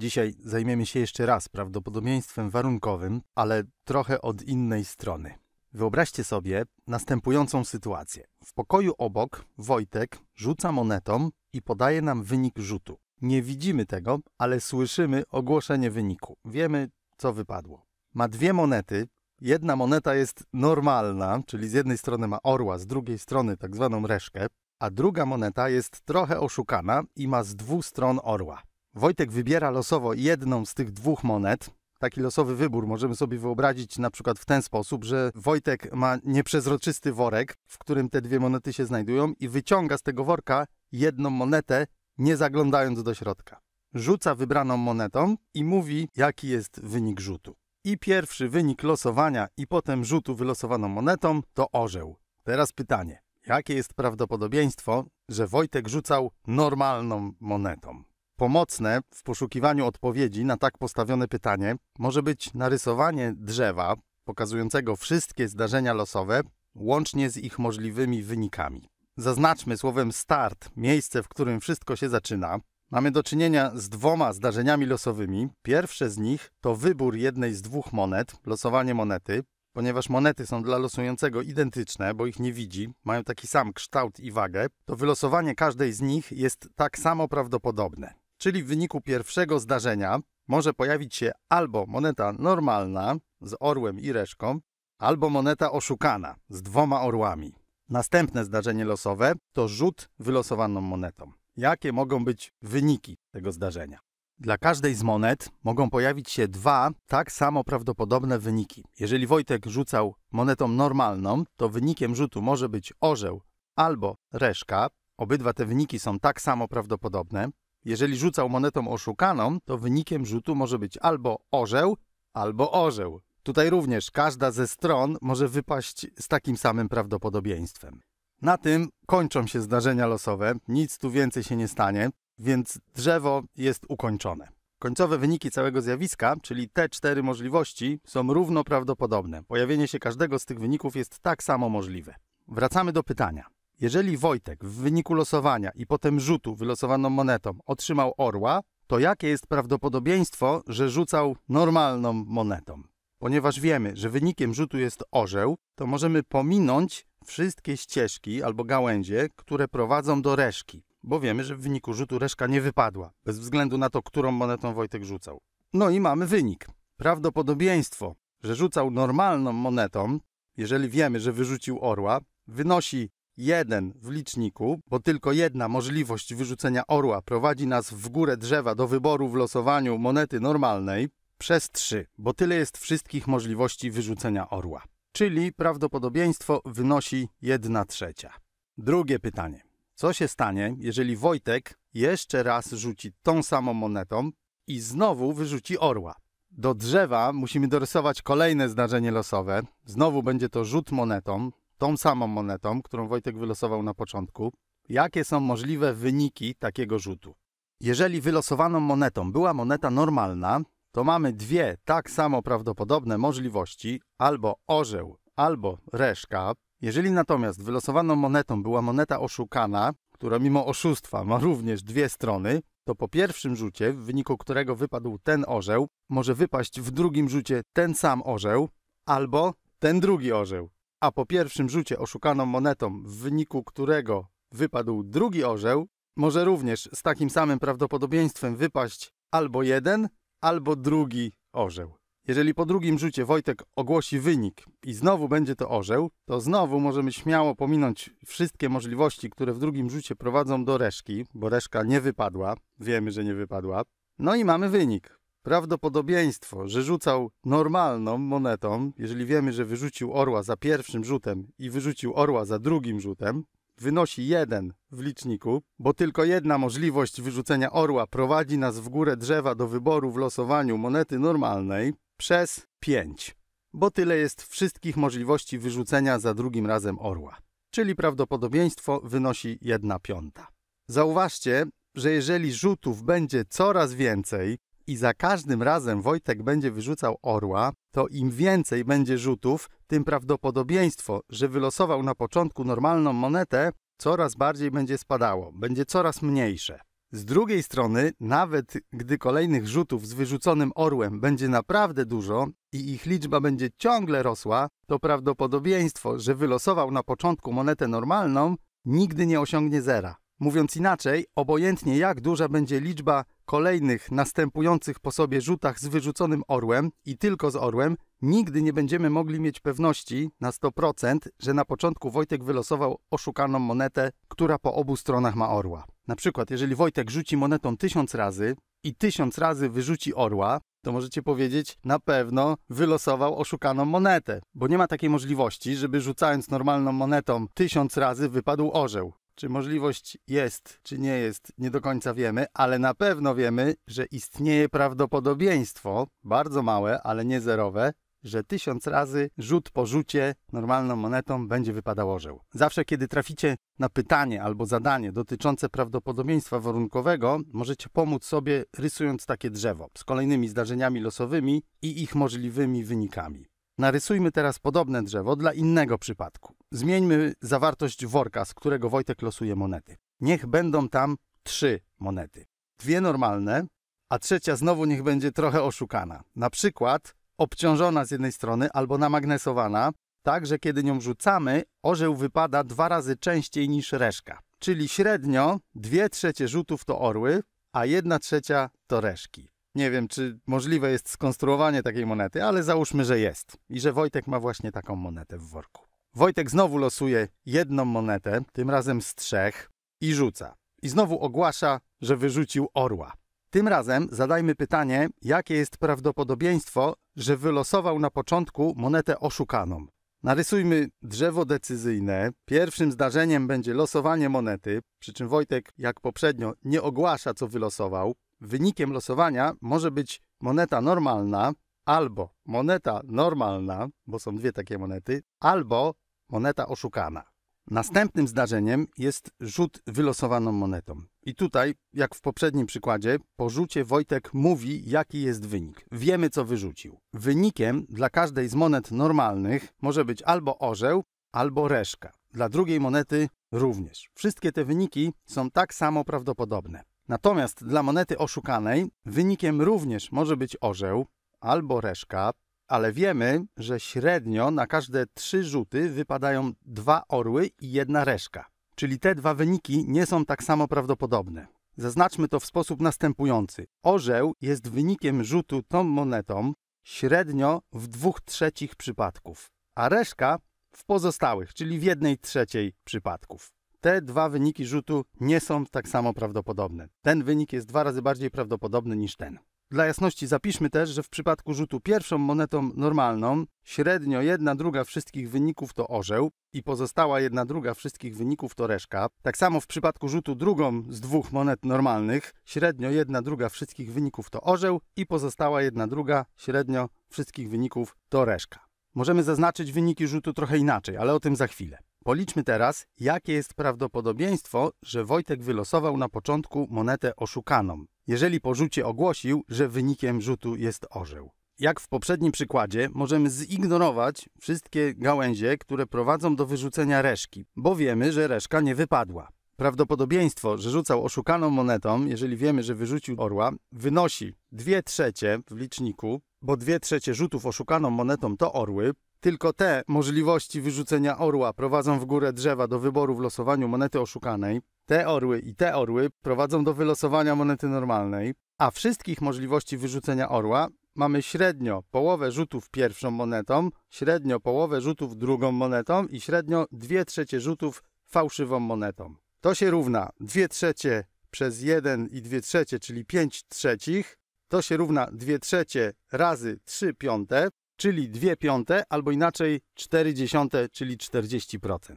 Dzisiaj zajmiemy się jeszcze raz prawdopodobieństwem warunkowym, ale trochę od innej strony. Wyobraźcie sobie następującą sytuację. W pokoju obok Wojtek rzuca monetą i podaje nam wynik rzutu. Nie widzimy tego, ale słyszymy ogłoszenie wyniku. Wiemy, co wypadło. Ma dwie monety. Jedna moneta jest normalna, czyli z jednej strony ma orła, z drugiej strony tak zwaną reszkę, a druga moneta jest trochę oszukana i ma z dwóch stron orła. Wojtek wybiera losowo jedną z tych dwóch monet. Taki losowy wybór możemy sobie wyobrazić na przykład w ten sposób, że Wojtek ma nieprzezroczysty worek, w którym te dwie monety się znajdują i wyciąga z tego worka jedną monetę, nie zaglądając do środka. Rzuca wybraną monetą i mówi, jaki jest wynik rzutu. I pierwszy wynik losowania i potem rzutu wylosowaną monetą to orzeł. Teraz pytanie, jakie jest prawdopodobieństwo, że Wojtek rzucał normalną monetą? Pomocne w poszukiwaniu odpowiedzi na tak postawione pytanie może być narysowanie drzewa pokazującego wszystkie zdarzenia losowe, łącznie z ich możliwymi wynikami. Zaznaczmy słowem start miejsce, w którym wszystko się zaczyna. Mamy do czynienia z dwoma zdarzeniami losowymi. Pierwsze z nich to wybór jednej z dwóch monet, losowanie monety, ponieważ monety są dla losującego identyczne, bo ich nie widzi, mają taki sam kształt i wagę, to wylosowanie każdej z nich jest tak samo prawdopodobne. Czyli w wyniku pierwszego zdarzenia może pojawić się albo moneta normalna z orłem i reszką, albo moneta oszukana z dwoma orłami. Następne zdarzenie losowe to rzut wylosowaną monetą. Jakie mogą być wyniki tego zdarzenia? Dla każdej z monet mogą pojawić się dwa tak samo prawdopodobne wyniki. Jeżeli Wojtek rzucał monetą normalną, to wynikiem rzutu może być orzeł albo reszka. Obydwa te wyniki są tak samo prawdopodobne. Jeżeli rzucał monetą oszukaną, to wynikiem rzutu może być albo orzeł, albo orzeł. Tutaj również każda ze stron może wypaść z takim samym prawdopodobieństwem. Na tym kończą się zdarzenia losowe, nic tu więcej się nie stanie, więc drzewo jest ukończone. Końcowe wyniki całego zjawiska, czyli te cztery możliwości, są równo prawdopodobne. Pojawienie się każdego z tych wyników jest tak samo możliwe. Wracamy do pytania. Jeżeli Wojtek w wyniku losowania i potem rzutu wylosowaną monetą otrzymał orła, to jakie jest prawdopodobieństwo, że rzucał normalną monetą? Ponieważ wiemy, że wynikiem rzutu jest orzeł, to możemy pominąć wszystkie ścieżki albo gałęzie, które prowadzą do reszki, bo wiemy, że w wyniku rzutu reszka nie wypadła, bez względu na to, którą monetą Wojtek rzucał. No i mamy wynik. Prawdopodobieństwo, że rzucał normalną monetą, jeżeli wiemy, że wyrzucił orła, wynosi jeden w liczniku, bo tylko jedna możliwość wyrzucenia orła prowadzi nas w górę drzewa do wyboru w losowaniu monety normalnej, przez trzy, bo tyle jest wszystkich możliwości wyrzucenia orła. Czyli prawdopodobieństwo wynosi 1 trzecia. Drugie pytanie. Co się stanie, jeżeli Wojtek jeszcze raz rzuci tą samą monetą i znowu wyrzuci orła? Do drzewa musimy dorysować kolejne zdarzenie losowe. Znowu będzie to rzut monetą tą samą monetą, którą Wojtek wylosował na początku, jakie są możliwe wyniki takiego rzutu. Jeżeli wylosowaną monetą była moneta normalna, to mamy dwie tak samo prawdopodobne możliwości, albo orzeł, albo reszka. Jeżeli natomiast wylosowaną monetą była moneta oszukana, która mimo oszustwa ma również dwie strony, to po pierwszym rzucie, w wyniku którego wypadł ten orzeł, może wypaść w drugim rzucie ten sam orzeł albo ten drugi orzeł a po pierwszym rzucie oszukaną monetą, w wyniku którego wypadł drugi orzeł, może również z takim samym prawdopodobieństwem wypaść albo jeden, albo drugi orzeł. Jeżeli po drugim rzucie Wojtek ogłosi wynik i znowu będzie to orzeł, to znowu możemy śmiało pominąć wszystkie możliwości, które w drugim rzucie prowadzą do reszki, bo reszka nie wypadła, wiemy, że nie wypadła. No i mamy wynik prawdopodobieństwo, że rzucał normalną monetą, jeżeli wiemy, że wyrzucił orła za pierwszym rzutem i wyrzucił orła za drugim rzutem, wynosi 1 w liczniku, bo tylko jedna możliwość wyrzucenia orła prowadzi nas w górę drzewa do wyboru w losowaniu monety normalnej przez 5, bo tyle jest wszystkich możliwości wyrzucenia za drugim razem orła, czyli prawdopodobieństwo wynosi 1 piąta. Zauważcie, że jeżeli rzutów będzie coraz więcej, i za każdym razem Wojtek będzie wyrzucał orła, to im więcej będzie rzutów, tym prawdopodobieństwo, że wylosował na początku normalną monetę, coraz bardziej będzie spadało, będzie coraz mniejsze. Z drugiej strony, nawet gdy kolejnych rzutów z wyrzuconym orłem będzie naprawdę dużo i ich liczba będzie ciągle rosła, to prawdopodobieństwo, że wylosował na początku monetę normalną, nigdy nie osiągnie zera. Mówiąc inaczej, obojętnie jak duża będzie liczba kolejnych następujących po sobie rzutach z wyrzuconym orłem i tylko z orłem, nigdy nie będziemy mogli mieć pewności na 100%, że na początku Wojtek wylosował oszukaną monetę, która po obu stronach ma orła. Na przykład, jeżeli Wojtek rzuci monetą tysiąc razy i tysiąc razy wyrzuci orła, to możecie powiedzieć, na pewno wylosował oszukaną monetę, bo nie ma takiej możliwości, żeby rzucając normalną monetą tysiąc razy wypadł orzeł. Czy możliwość jest, czy nie jest, nie do końca wiemy, ale na pewno wiemy, że istnieje prawdopodobieństwo, bardzo małe, ale nie zerowe, że tysiąc razy rzut po rzucie normalną monetą będzie wypadał orzeł. Zawsze, kiedy traficie na pytanie albo zadanie dotyczące prawdopodobieństwa warunkowego, możecie pomóc sobie rysując takie drzewo z kolejnymi zdarzeniami losowymi i ich możliwymi wynikami. Narysujmy teraz podobne drzewo dla innego przypadku. Zmieńmy zawartość worka, z którego Wojtek losuje monety. Niech będą tam trzy monety. Dwie normalne, a trzecia znowu niech będzie trochę oszukana. Na przykład obciążona z jednej strony albo namagnesowana, tak że kiedy nią rzucamy, orzeł wypada dwa razy częściej niż reszka. Czyli średnio dwie trzecie rzutów to orły, a jedna trzecia to reszki. Nie wiem, czy możliwe jest skonstruowanie takiej monety, ale załóżmy, że jest i że Wojtek ma właśnie taką monetę w worku. Wojtek znowu losuje jedną monetę, tym razem z trzech, i rzuca. I znowu ogłasza, że wyrzucił orła. Tym razem zadajmy pytanie, jakie jest prawdopodobieństwo, że wylosował na początku monetę oszukaną. Narysujmy drzewo decyzyjne. Pierwszym zdarzeniem będzie losowanie monety, przy czym Wojtek, jak poprzednio, nie ogłasza, co wylosował wynikiem losowania może być moneta normalna albo moneta normalna, bo są dwie takie monety, albo moneta oszukana. Następnym zdarzeniem jest rzut wylosowaną monetą. I tutaj, jak w poprzednim przykładzie, po rzucie Wojtek mówi, jaki jest wynik. Wiemy, co wyrzucił. Wynikiem dla każdej z monet normalnych może być albo orzeł, albo reszka. Dla drugiej monety również. Wszystkie te wyniki są tak samo prawdopodobne. Natomiast dla monety oszukanej wynikiem również może być orzeł albo reszka, ale wiemy, że średnio na każde trzy rzuty wypadają dwa orły i jedna reszka. Czyli te dwa wyniki nie są tak samo prawdopodobne. Zaznaczmy to w sposób następujący. Orzeł jest wynikiem rzutu tą monetą średnio w dwóch trzecich przypadków, a reszka w pozostałych, czyli w jednej trzeciej przypadków te dwa wyniki rzutu nie są tak samo prawdopodobne. Ten wynik jest dwa razy bardziej prawdopodobny niż ten. Dla jasności zapiszmy też, że w przypadku rzutu pierwszą monetą normalną, średnio jedna druga wszystkich wyników to orzeł i pozostała jedna druga wszystkich wyników to reszka. Tak samo w przypadku rzutu drugą z dwóch monet normalnych, średnio jedna druga wszystkich wyników to orzeł i pozostała jedna druga średnio wszystkich wyników to reszka. Możemy zaznaczyć wyniki rzutu trochę inaczej, ale o tym za chwilę. Policzmy teraz, jakie jest prawdopodobieństwo, że Wojtek wylosował na początku monetę oszukaną, jeżeli po rzucie ogłosił, że wynikiem rzutu jest orzeł. Jak w poprzednim przykładzie, możemy zignorować wszystkie gałęzie, które prowadzą do wyrzucenia reszki, bo wiemy, że reszka nie wypadła. Prawdopodobieństwo, że rzucał oszukaną monetą, jeżeli wiemy, że wyrzucił orła, wynosi 2 trzecie w liczniku, bo 2 trzecie rzutów oszukaną monetą to orły, tylko te możliwości wyrzucenia orła prowadzą w górę drzewa do wyboru w losowaniu monety oszukanej. Te orły i te orły prowadzą do wylosowania monety normalnej, a wszystkich możliwości wyrzucenia orła mamy średnio połowę rzutów pierwszą monetą, średnio połowę rzutów drugą monetą i średnio 2 trzecie rzutów fałszywą monetą. To się równa 2 trzecie przez 1 i 2 trzecie, czyli 5 trzecich. To się równa 2 trzecie razy 3 piąte, czyli 2 piąte, albo inaczej 4 dziesiąte, czyli 40%.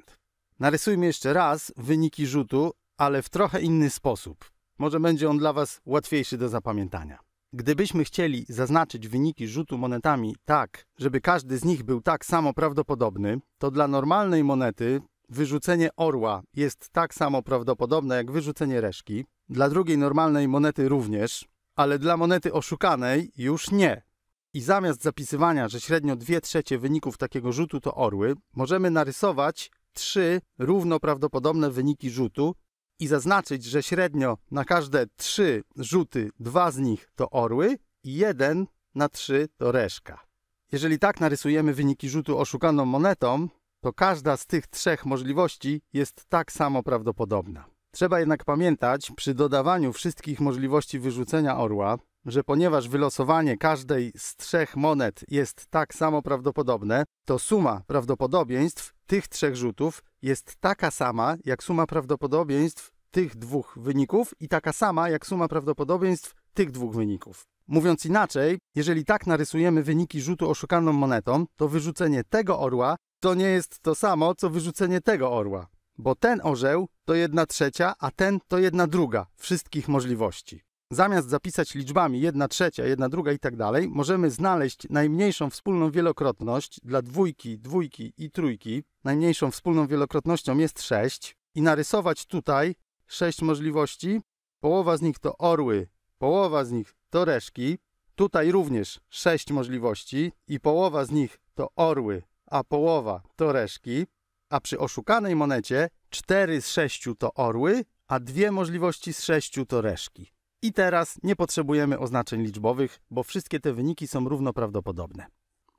Narysujmy jeszcze raz wyniki rzutu, ale w trochę inny sposób. Może będzie on dla Was łatwiejszy do zapamiętania. Gdybyśmy chcieli zaznaczyć wyniki rzutu monetami tak, żeby każdy z nich był tak samo prawdopodobny, to dla normalnej monety wyrzucenie orła jest tak samo prawdopodobne jak wyrzucenie reszki, dla drugiej normalnej monety również, ale dla monety oszukanej już nie, i zamiast zapisywania, że średnio 2 trzecie wyników takiego rzutu to orły, możemy narysować trzy równo prawdopodobne wyniki rzutu i zaznaczyć, że średnio na każde trzy rzuty dwa z nich to orły i jeden na trzy to reszka. Jeżeli tak narysujemy wyniki rzutu oszukaną monetą, to każda z tych trzech możliwości jest tak samo prawdopodobna. Trzeba jednak pamiętać przy dodawaniu wszystkich możliwości wyrzucenia orła, że ponieważ wylosowanie każdej z trzech monet jest tak samo prawdopodobne, to suma prawdopodobieństw tych trzech rzutów jest taka sama jak suma prawdopodobieństw tych dwóch wyników i taka sama jak suma prawdopodobieństw tych dwóch wyników. Mówiąc inaczej, jeżeli tak narysujemy wyniki rzutu oszukaną monetą, to wyrzucenie tego orła to nie jest to samo, co wyrzucenie tego orła, bo ten orzeł to jedna trzecia, a ten to jedna druga wszystkich możliwości zamiast zapisać liczbami 1 trzecia, 1 druga i tak dalej, możemy znaleźć najmniejszą wspólną wielokrotność dla dwójki, dwójki i trójki. Najmniejszą wspólną wielokrotnością jest 6 i narysować tutaj 6 możliwości. Połowa z nich to orły, połowa z nich to reszki. Tutaj również 6 możliwości i połowa z nich to orły, a połowa to reszki. A przy oszukanej monecie 4 z 6 to orły, a dwie możliwości z 6 to reszki. I teraz nie potrzebujemy oznaczeń liczbowych, bo wszystkie te wyniki są równo prawdopodobne.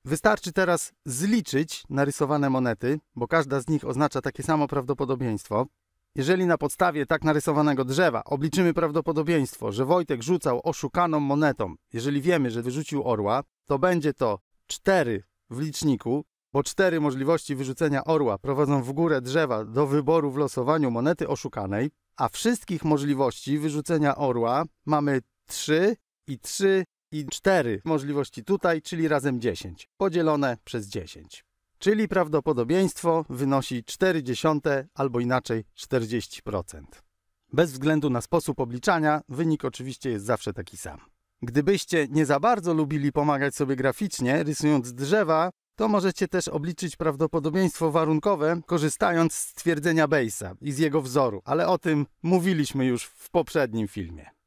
Wystarczy teraz zliczyć narysowane monety, bo każda z nich oznacza takie samo prawdopodobieństwo. Jeżeli na podstawie tak narysowanego drzewa obliczymy prawdopodobieństwo, że Wojtek rzucał oszukaną monetą, jeżeli wiemy, że wyrzucił orła, to będzie to 4 w liczniku, bo 4 możliwości wyrzucenia orła prowadzą w górę drzewa do wyboru w losowaniu monety oszukanej a wszystkich możliwości wyrzucenia orła mamy 3 i 3 i 4 możliwości tutaj, czyli razem 10, podzielone przez 10. Czyli prawdopodobieństwo wynosi 40 albo inaczej 40%. Bez względu na sposób obliczania, wynik oczywiście jest zawsze taki sam. Gdybyście nie za bardzo lubili pomagać sobie graficznie, rysując drzewa, to możecie też obliczyć prawdopodobieństwo warunkowe, korzystając z twierdzenia Bayesa i z jego wzoru, ale o tym mówiliśmy już w poprzednim filmie.